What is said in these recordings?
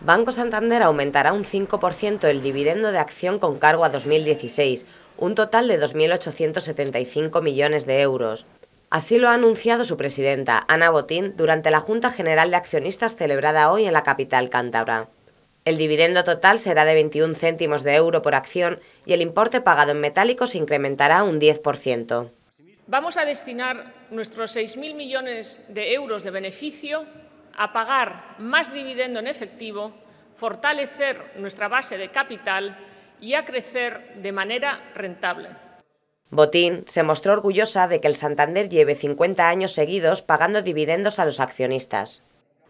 Banco Santander aumentará un 5% el dividendo de acción con cargo a 2016, un total de 2.875 millones de euros. Así lo ha anunciado su presidenta, Ana Botín, durante la Junta General de Accionistas celebrada hoy en la capital cántabra. El dividendo total será de 21 céntimos de euro por acción y el importe pagado en metálico se incrementará un 10%. Vamos a destinar nuestros 6.000 millones de euros de beneficio a pagar más dividendo en efectivo, fortalecer nuestra base de capital y a crecer de manera rentable. Botín se mostró orgullosa de que el Santander lleve 50 años seguidos pagando dividendos a los accionistas.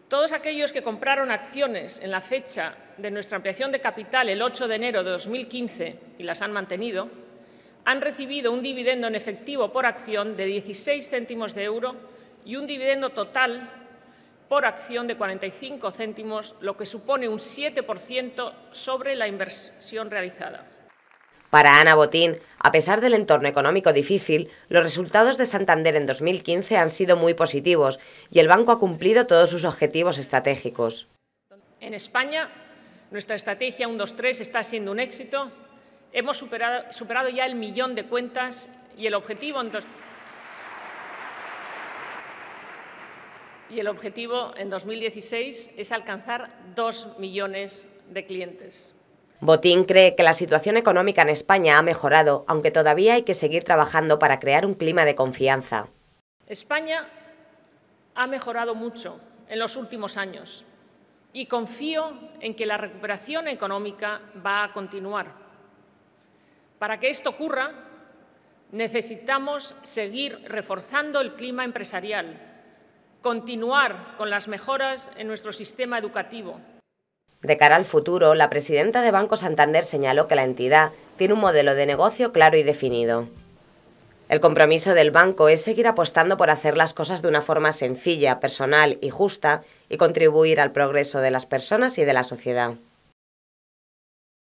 Todos aquellos que compraron acciones en la fecha de nuestra ampliación de capital el 8 de enero de 2015 y las han mantenido, han recibido un dividendo en efectivo por acción de 16 céntimos de euro y un dividendo total por acción de 45 céntimos, lo que supone un 7% sobre la inversión realizada. Para Ana Botín, a pesar del entorno económico difícil, los resultados de Santander en 2015 han sido muy positivos y el banco ha cumplido todos sus objetivos estratégicos. En España, nuestra estrategia 123 está siendo un éxito. Hemos superado, superado ya el millón de cuentas y el objetivo en y el objetivo en 2016 es alcanzar dos millones de clientes. Botín cree que la situación económica en España ha mejorado, aunque todavía hay que seguir trabajando para crear un clima de confianza. España ha mejorado mucho en los últimos años y confío en que la recuperación económica va a continuar. Para que esto ocurra, necesitamos seguir reforzando el clima empresarial continuar con las mejoras en nuestro sistema educativo. De cara al futuro, la presidenta de Banco Santander señaló que la entidad tiene un modelo de negocio claro y definido. El compromiso del banco es seguir apostando por hacer las cosas de una forma sencilla, personal y justa y contribuir al progreso de las personas y de la sociedad.